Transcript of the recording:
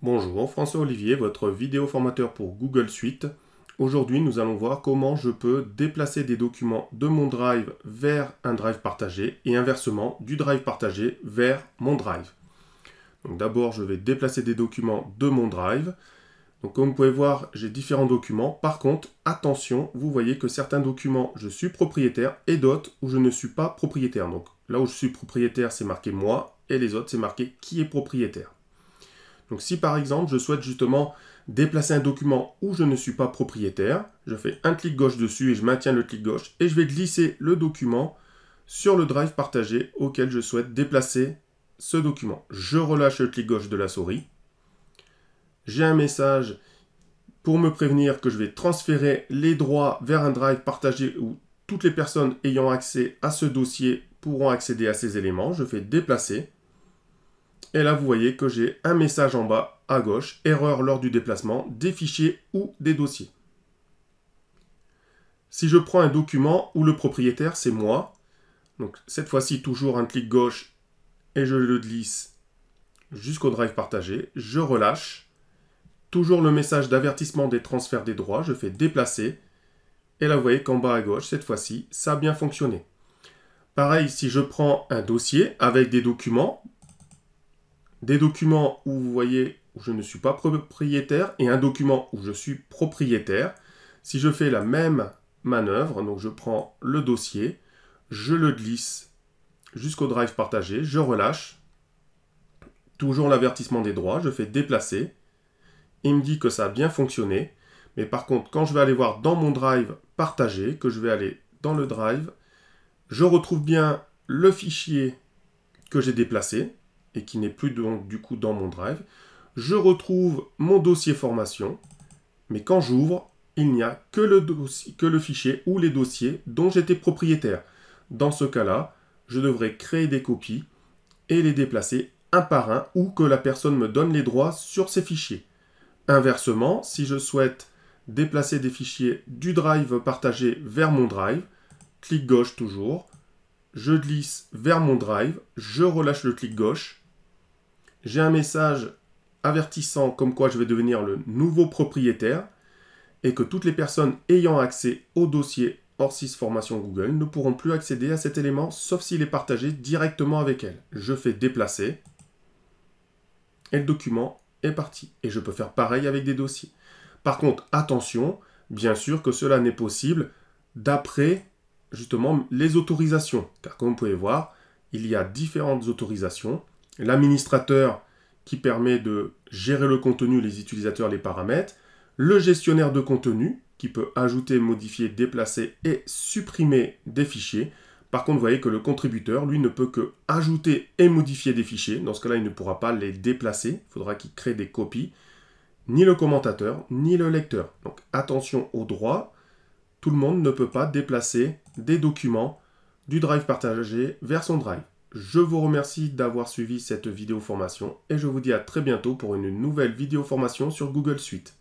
Bonjour, François Olivier, votre vidéo formateur pour Google Suite. Aujourd'hui, nous allons voir comment je peux déplacer des documents de mon Drive vers un Drive partagé et inversement du Drive partagé vers mon Drive. D'abord, je vais déplacer des documents de mon Drive. Donc, comme vous pouvez voir, j'ai différents documents. Par contre, attention, vous voyez que certains documents, je suis propriétaire et d'autres où je ne suis pas propriétaire. Donc, là où je suis propriétaire, c'est marqué moi et les autres, c'est marqué qui est propriétaire. Donc si par exemple je souhaite justement déplacer un document où je ne suis pas propriétaire, je fais un clic gauche dessus et je maintiens le clic gauche et je vais glisser le document sur le drive partagé auquel je souhaite déplacer ce document. Je relâche le clic gauche de la souris. J'ai un message pour me prévenir que je vais transférer les droits vers un drive partagé où toutes les personnes ayant accès à ce dossier pourront accéder à ces éléments. Je fais déplacer. Et là, vous voyez que j'ai un message en bas à gauche, erreur lors du déplacement, des fichiers ou des dossiers. Si je prends un document où le propriétaire, c'est moi, donc cette fois-ci toujours un clic gauche et je le glisse jusqu'au drive partagé, je relâche, toujours le message d'avertissement des transferts des droits, je fais déplacer, et là vous voyez qu'en bas à gauche, cette fois-ci, ça a bien fonctionné. Pareil, si je prends un dossier avec des documents, des documents où vous voyez où je ne suis pas propriétaire et un document où je suis propriétaire. Si je fais la même manœuvre, donc je prends le dossier, je le glisse jusqu'au drive partagé, je relâche, toujours l'avertissement des droits, je fais déplacer, il me dit que ça a bien fonctionné, mais par contre quand je vais aller voir dans mon drive partagé, que je vais aller dans le drive, je retrouve bien le fichier que j'ai déplacé, et qui n'est plus donc du coup dans mon drive, je retrouve mon dossier formation, mais quand j'ouvre, il n'y a que le, dossier, que le fichier ou les dossiers dont j'étais propriétaire. Dans ce cas-là, je devrais créer des copies et les déplacer un par un ou que la personne me donne les droits sur ces fichiers. Inversement, si je souhaite déplacer des fichiers du drive partagé vers mon drive, clic gauche toujours, je glisse vers mon drive, je relâche le clic gauche, j'ai un message avertissant comme quoi je vais devenir le nouveau propriétaire et que toutes les personnes ayant accès au dossier hors formation Google ne pourront plus accéder à cet élément sauf s'il est partagé directement avec elles. Je fais déplacer et le document est parti. Et je peux faire pareil avec des dossiers. Par contre, attention, bien sûr que cela n'est possible d'après justement les autorisations. Car comme vous pouvez voir, il y a différentes autorisations l'administrateur qui permet de gérer le contenu, les utilisateurs, les paramètres, le gestionnaire de contenu qui peut ajouter, modifier, déplacer et supprimer des fichiers. Par contre, vous voyez que le contributeur, lui, ne peut que ajouter et modifier des fichiers. Dans ce cas-là, il ne pourra pas les déplacer. Il faudra qu'il crée des copies. Ni le commentateur, ni le lecteur. Donc attention aux droits. Tout le monde ne peut pas déplacer des documents du drive partagé vers son drive. Je vous remercie d'avoir suivi cette vidéo formation et je vous dis à très bientôt pour une nouvelle vidéo formation sur Google Suite.